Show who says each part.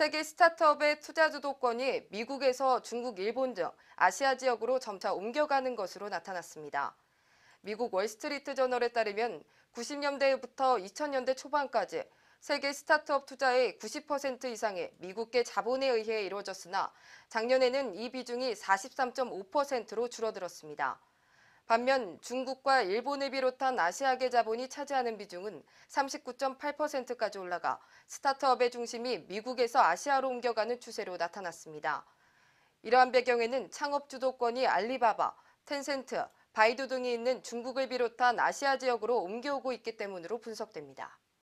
Speaker 1: 세계 스타트업의 투자 주도권이 미국에서 중국, 일본 등 아시아 지역으로 점차 옮겨가는 것으로 나타났습니다. 미국 월스트리트 저널에 따르면 90년대부터 2000년대 초반까지 세계 스타트업 투자의 90% 이상이 미국계 자본에 의해 이루어졌으나 작년에는 이 비중이 43.5%로 줄어들었습니다. 반면 중국과 일본을 비롯한 아시아계 자본이 차지하는 비중은 39.8%까지 올라가 스타트업의 중심이 미국에서 아시아로 옮겨가는 추세로 나타났습니다. 이러한 배경에는 창업 주도권이 알리바바, 텐센트, 바이두 등이 있는 중국을 비롯한 아시아 지역으로 옮겨오고 있기 때문으로 분석됩니다.